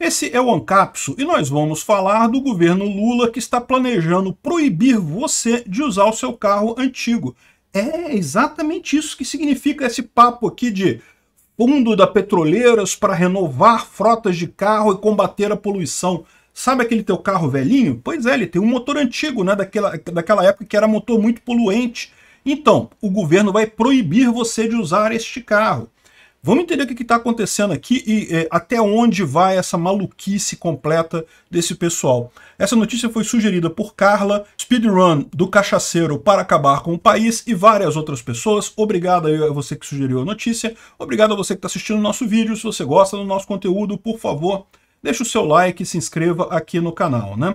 Esse é o Ancapso e nós vamos falar do governo Lula que está planejando proibir você de usar o seu carro antigo. É exatamente isso que significa esse papo aqui de fundo da petroleiras para renovar frotas de carro e combater a poluição. Sabe aquele teu carro velhinho? Pois é, ele tem um motor antigo, né? Daquela, daquela época que era motor muito poluente. Então, o governo vai proibir você de usar este carro. Vamos entender o que está acontecendo aqui e é, até onde vai essa maluquice completa desse pessoal. Essa notícia foi sugerida por Carla, Speedrun do Cachaceiro para acabar com o país e várias outras pessoas. Obrigado a você que sugeriu a notícia. Obrigado a você que está assistindo o nosso vídeo. Se você gosta do nosso conteúdo, por favor, deixe o seu like e se inscreva aqui no canal. né?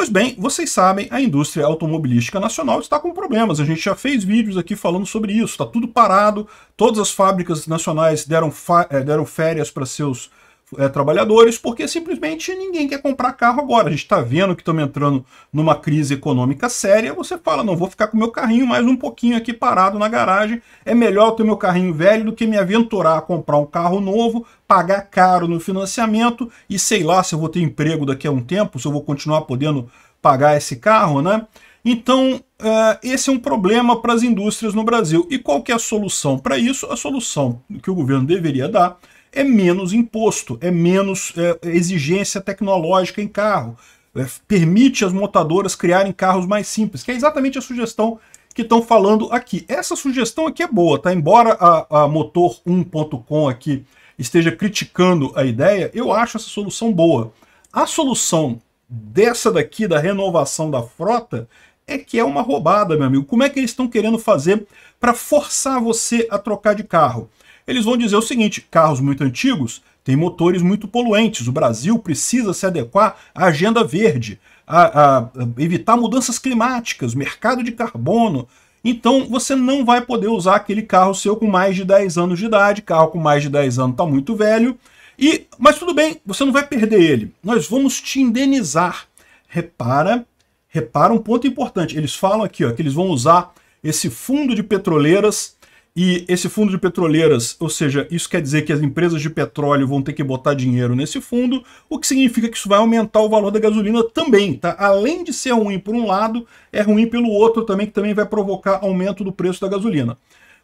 Pois bem, vocês sabem, a indústria automobilística nacional está com problemas. A gente já fez vídeos aqui falando sobre isso. Está tudo parado, todas as fábricas nacionais deram, eh, deram férias para seus é, trabalhadores, porque simplesmente ninguém quer comprar carro agora. A gente está vendo que estamos entrando numa crise econômica séria. Você fala, não, vou ficar com meu carrinho mais um pouquinho aqui parado na garagem. É melhor ter meu carrinho velho do que me aventurar a comprar um carro novo, pagar caro no financiamento e sei lá se eu vou ter emprego daqui a um tempo, se eu vou continuar podendo pagar esse carro, né? Então, é, esse é um problema para as indústrias no Brasil. E qual que é a solução para isso? A solução que o governo deveria dar é menos imposto, é menos é, exigência tecnológica em carro, é, permite as montadoras criarem carros mais simples, que é exatamente a sugestão que estão falando aqui. Essa sugestão aqui é boa, tá? Embora a, a motor1.com aqui esteja criticando a ideia, eu acho essa solução boa. A solução dessa daqui, da renovação da frota, é que é uma roubada, meu amigo. Como é que eles estão querendo fazer para forçar você a trocar de carro? eles vão dizer o seguinte: carros muito antigos têm motores muito poluentes, o Brasil precisa se adequar à agenda verde, a, a, a evitar mudanças climáticas, mercado de carbono. Então você não vai poder usar aquele carro seu com mais de 10 anos de idade, carro com mais de 10 anos está muito velho. E, mas tudo bem, você não vai perder ele. Nós vamos te indenizar. Repara, repara um ponto importante. Eles falam aqui ó, que eles vão usar esse fundo de petroleiras e esse fundo de petroleiras, ou seja, isso quer dizer que as empresas de petróleo vão ter que botar dinheiro nesse fundo, o que significa que isso vai aumentar o valor da gasolina também, tá? Além de ser ruim por um lado, é ruim pelo outro também, que também vai provocar aumento do preço da gasolina.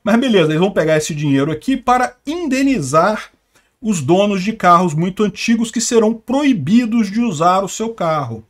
Mas beleza, eles vão pegar esse dinheiro aqui para indenizar os donos de carros muito antigos que serão proibidos de usar o seu carro.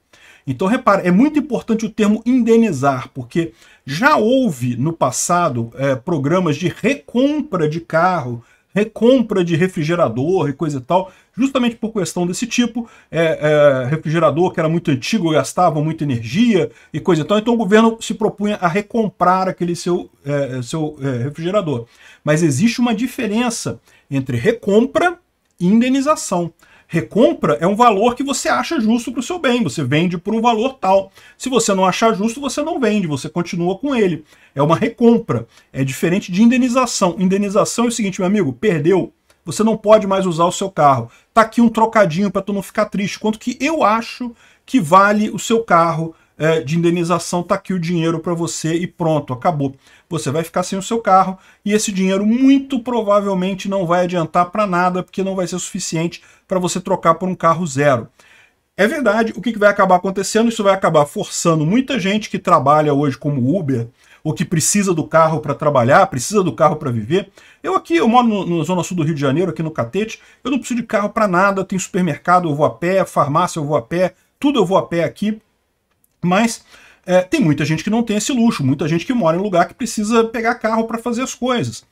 Então repare, é muito importante o termo indenizar, porque já houve no passado é, programas de recompra de carro, recompra de refrigerador e coisa e tal, justamente por questão desse tipo. É, é, refrigerador que era muito antigo, gastava muita energia e coisa e tal. Então o governo se propunha a recomprar aquele seu, é, seu é, refrigerador. Mas existe uma diferença entre recompra e indenização. Recompra é um valor que você acha justo para o seu bem, você vende por um valor tal. Se você não achar justo, você não vende, você continua com ele. É uma recompra. É diferente de indenização. Indenização é o seguinte, meu amigo, perdeu, você não pode mais usar o seu carro. Tá aqui um trocadinho para tu não ficar triste. Quanto que eu acho que vale o seu carro é, de indenização, tá aqui o dinheiro para você e pronto, acabou. Você vai ficar sem o seu carro e esse dinheiro muito provavelmente não vai adiantar para nada, porque não vai ser suficiente para você trocar por um carro zero. É verdade, o que vai acabar acontecendo? Isso vai acabar forçando muita gente que trabalha hoje como Uber, ou que precisa do carro para trabalhar, precisa do carro para viver. Eu aqui, eu moro na zona sul do Rio de Janeiro, aqui no Catete, eu não preciso de carro para nada, tem supermercado, eu vou a pé, farmácia, eu vou a pé, tudo eu vou a pé aqui. Mas é, tem muita gente que não tem esse luxo, muita gente que mora em lugar que precisa pegar carro para fazer as coisas.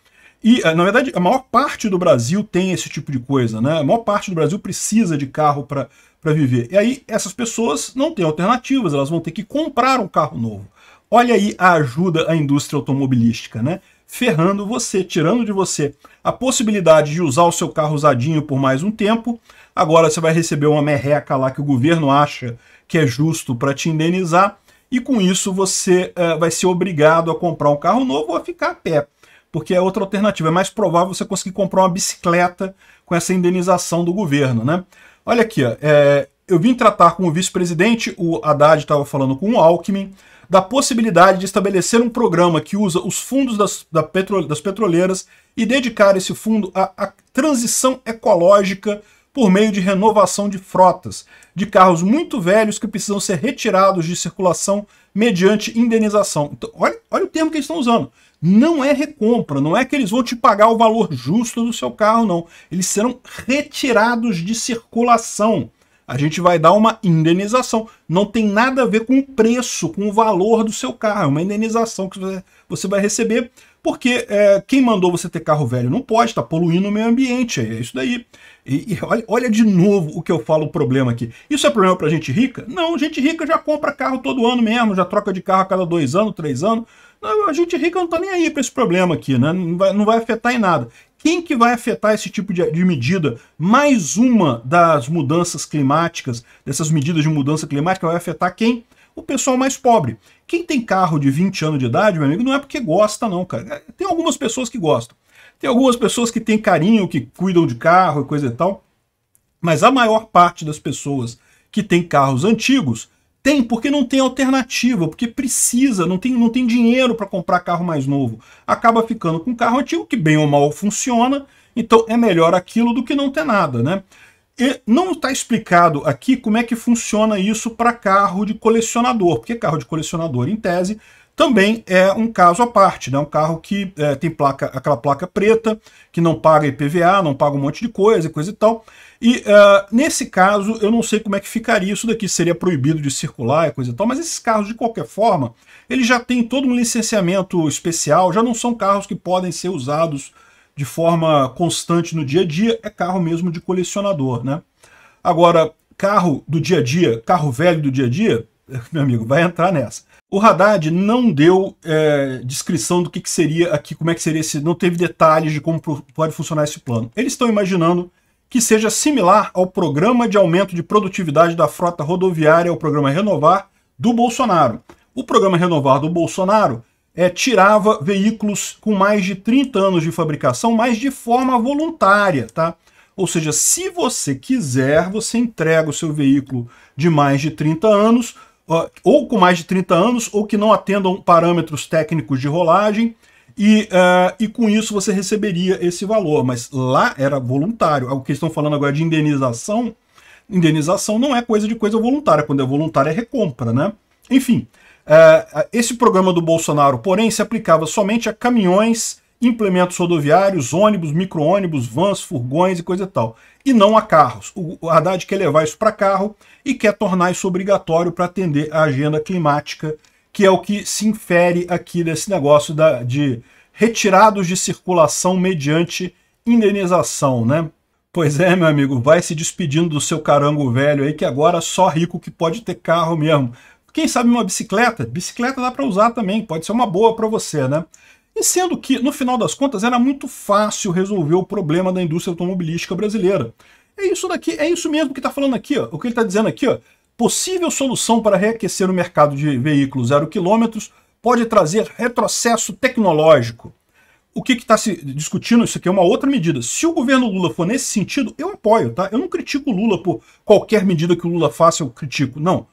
E, é, na verdade, a maior parte do Brasil tem esse tipo de coisa, né? A maior parte do Brasil precisa de carro para viver. E aí, essas pessoas não têm alternativas, elas vão ter que comprar um carro novo. Olha aí a ajuda à indústria automobilística, né? Ferrando você, tirando de você a possibilidade de usar o seu carro usadinho por mais um tempo. Agora você vai receber uma merreca lá que o governo acha que é justo para te indenizar. E com isso você uh, vai ser obrigado a comprar um carro novo ou a ficar a pé. Porque é outra alternativa. É mais provável você conseguir comprar uma bicicleta com essa indenização do governo, né? Olha aqui, ó, é, eu vim tratar com o vice-presidente, o Haddad estava falando com o Alckmin, da possibilidade de estabelecer um programa que usa os fundos das, da petro, das petroleiras e dedicar esse fundo à, à transição ecológica por meio de renovação de frotas, de carros muito velhos que precisam ser retirados de circulação mediante indenização. Então, olha, olha o termo que eles estão usando. Não é recompra, não é que eles vão te pagar o valor justo do seu carro, não. Eles serão retirados de circulação. A gente vai dar uma indenização. Não tem nada a ver com o preço, com o valor do seu carro. É uma indenização que você vai receber, porque é, quem mandou você ter carro velho não pode, está poluindo o meio ambiente. É isso daí. E, e olha, olha, de novo o que eu falo, o problema aqui. Isso é problema para gente rica? Não, gente rica já compra carro todo ano mesmo, já troca de carro a cada dois anos, três anos. a gente rica não está nem aí para esse problema aqui, né? não, vai, não vai afetar em nada. Quem que vai afetar esse tipo de, de medida? Mais uma das mudanças climáticas, dessas medidas de mudança climática, vai afetar quem? o pessoal mais pobre. Quem tem carro de 20 anos de idade, meu amigo, não é porque gosta, não, cara. É, tem algumas pessoas que gostam. Tem algumas pessoas que têm carinho, que cuidam de carro e coisa e tal. Mas a maior parte das pessoas que tem carros antigos tem, porque não tem alternativa, porque precisa, não tem, não tem dinheiro para comprar carro mais novo. Acaba ficando com carro antigo, que bem ou mal funciona, então é melhor aquilo do que não ter nada, né? E não está explicado aqui como é que funciona isso para carro de colecionador, porque carro de colecionador, em tese, também é um caso à parte, né? um carro que é, tem placa, aquela placa preta, que não paga IPVA, não paga um monte de coisa, coisa e tal. E uh, nesse caso, eu não sei como é que ficaria isso daqui, seria proibido de circular e coisa e tal, mas esses carros, de qualquer forma, eles já têm todo um licenciamento especial, já não são carros que podem ser usados de forma constante no dia a dia, é carro mesmo de colecionador. Né? Agora, carro do dia a dia, carro velho do dia a dia, meu amigo, vai entrar nessa. O Haddad não deu é, descrição do que, que seria aqui, como é que seria esse. não teve detalhes de como pode funcionar esse plano. Eles estão imaginando que seja similar ao programa de aumento de produtividade da frota rodoviária, o programa Renovar, do Bolsonaro. O programa Renovar do Bolsonaro é, tirava veículos com mais de 30 anos de fabricação, mas de forma voluntária, tá? Ou seja, se você quiser, você entrega o seu veículo de mais de 30 anos ou com mais de 30 anos ou que não atendam parâmetros técnicos de rolagem, e, uh, e com isso você receberia esse valor. Mas lá era voluntário. O que estão falando agora de indenização, indenização não é coisa de coisa voluntária. Quando é voluntária é recompra, né? Enfim, uh, esse programa do Bolsonaro, porém, se aplicava somente a caminhões implementos rodoviários, ônibus, micro-ônibus, vans, furgões e coisa e tal. E não a carros. O Haddad quer levar isso para carro e quer tornar isso obrigatório para atender a agenda climática, que é o que se infere aqui desse negócio da, de retirados de circulação mediante indenização, né? Pois é, meu amigo, vai se despedindo do seu carango velho aí, que agora só rico que pode ter carro mesmo. Quem sabe uma bicicleta? Bicicleta dá para usar também, pode ser uma boa para você, né? E sendo que, no final das contas, era muito fácil resolver o problema da indústria automobilística brasileira. É isso daqui, é isso mesmo que está falando aqui, ó, o que ele está dizendo aqui, ó, possível solução para reaquecer o mercado de veículos zero quilômetros pode trazer retrocesso tecnológico. O que está se discutindo, isso aqui é uma outra medida. Se o governo Lula for nesse sentido, eu apoio, tá? Eu não critico o Lula por qualquer medida que o Lula faça, eu critico. Não.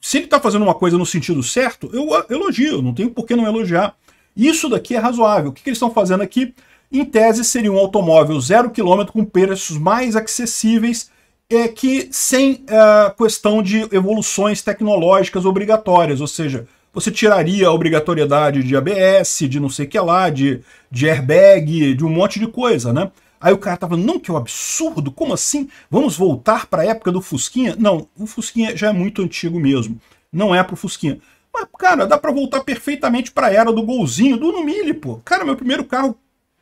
Se ele está fazendo uma coisa no sentido certo, eu elogio, não tenho por que não elogiar. Isso daqui é razoável. O que, que eles estão fazendo aqui? Em tese, seria um automóvel zero quilômetro com preços mais acessíveis é que sem é, questão de evoluções tecnológicas obrigatórias, ou seja, você tiraria a obrigatoriedade de ABS, de não sei o que lá, de, de airbag, de um monte de coisa, né? Aí o cara tá falando, não, que é um absurdo, como assim? Vamos voltar para a época do Fusquinha? Não, o Fusquinha já é muito antigo mesmo, não é pro Fusquinha cara, dá pra voltar perfeitamente pra era do golzinho, do Uno Mille, pô. Cara, meu primeiro carro.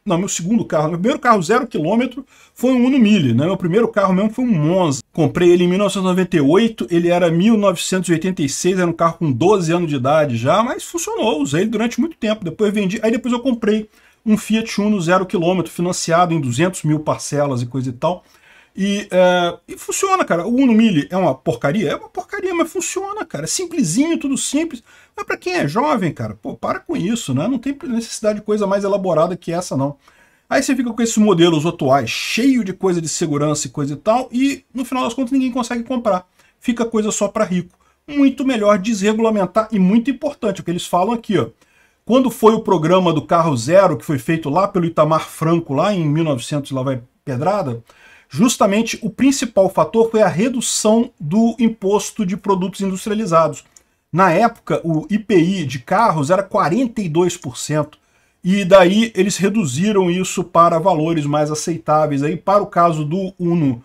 Não, meu segundo carro. Meu primeiro carro zero quilômetro foi um Uno Mille, né? Meu primeiro carro mesmo foi um Monza. Comprei ele em 1998, ele era 1986, era um carro com 12 anos de idade já, mas funcionou, usei ele durante muito tempo. Depois vendi, aí depois eu comprei um Fiat Uno zero quilômetro, financiado em 200 mil parcelas e coisa e tal. E, uh, e, funciona, cara. O Uno Mille é uma porcaria? É uma porcaria, mas funciona, cara. É simplesinho, tudo simples. Mas para quem é jovem, cara, pô, para com isso, né? Não tem necessidade de coisa mais elaborada que essa, não. Aí você fica com esses modelos atuais, cheio de coisa de segurança e coisa e tal, e no final das contas ninguém consegue comprar. Fica coisa só para rico. Muito melhor desregulamentar e muito importante, o que eles falam aqui, ó. Quando foi o programa do Carro Zero, que foi feito lá pelo Itamar Franco, lá em 1900, lá vai pedrada, justamente o principal fator foi a redução do imposto de produtos industrializados. Na época, o IPI de carros era 42%, e daí eles reduziram isso para valores mais aceitáveis. Aí, para o caso do Uno,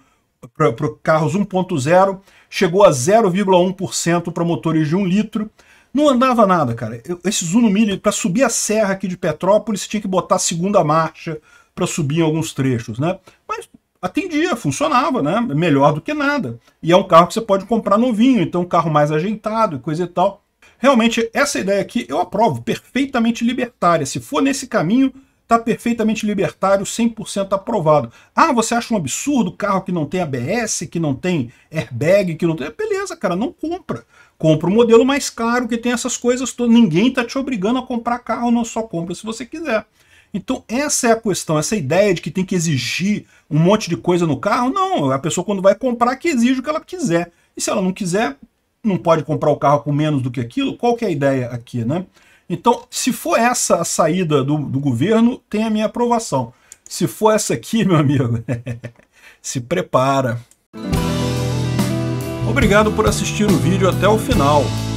para carros 1.0, chegou a 0,1% para motores de 1 litro. Não andava nada, cara. esses Uno Mille, para subir a serra aqui de Petrópolis, tinha que botar segunda marcha para subir em alguns trechos, né? Mas atendia, funcionava, né? Melhor do que nada. E é um carro que você pode comprar novinho, então um carro mais ajeitado e coisa e tal. Realmente, essa ideia aqui eu aprovo, perfeitamente libertária. Se for nesse caminho, tá perfeitamente libertário, 100% aprovado. Ah, você acha um absurdo carro que não tem ABS, que não tem airbag, que não tem... Beleza, cara, não compra. Compra um modelo mais caro que tem essas coisas todas. Ninguém tá te obrigando a comprar carro, não só compra se você quiser. Então essa é a questão, essa ideia de que tem que exigir um monte de coisa no carro, não, a pessoa quando vai comprar que exige o que ela quiser. E se ela não quiser, não pode comprar o carro com menos do que aquilo, qual que é a ideia aqui, né? Então, se for essa a saída do, do governo, tem a minha aprovação. Se for essa aqui, meu amigo, se prepara. Obrigado por assistir o vídeo até o final.